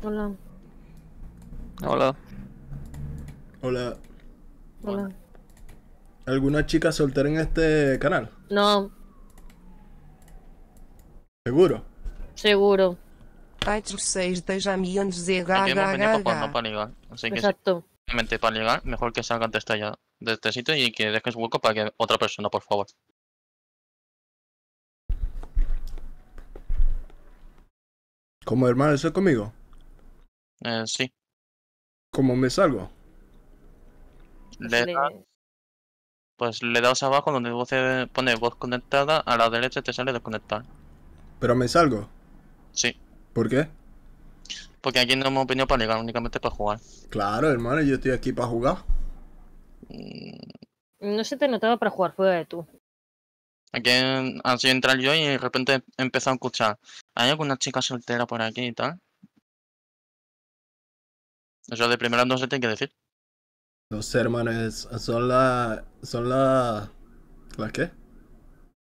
Hola. Hola. Hola. Hola. ¿Alguna chica soltera en este canal? No. ¿Seguro? Seguro. Hay que seis millones de Aquí no Exacto. simplemente para mejor que salgan de, este de este sitio y que dejes hueco para que otra persona, por favor. ¿Cómo, hermano? ¿Eso es conmigo? Eh, sí. ¿Cómo me salgo? Le pues le das abajo donde pone voz conectada, a la derecha te sale desconectar. ¿Pero me salgo? Sí. ¿Por qué? Porque aquí no hemos venido para ligar, únicamente para jugar. Claro, hermano, yo estoy aquí para jugar. Mm. No se te notaba para jugar, fuera de tú. Aquí así sido entrar yo y de repente he a escuchar. ¿Hay alguna chica soltera por aquí y tal? Eso de primera no se tiene que decir. No sé, son la... Son la... ¿La qué?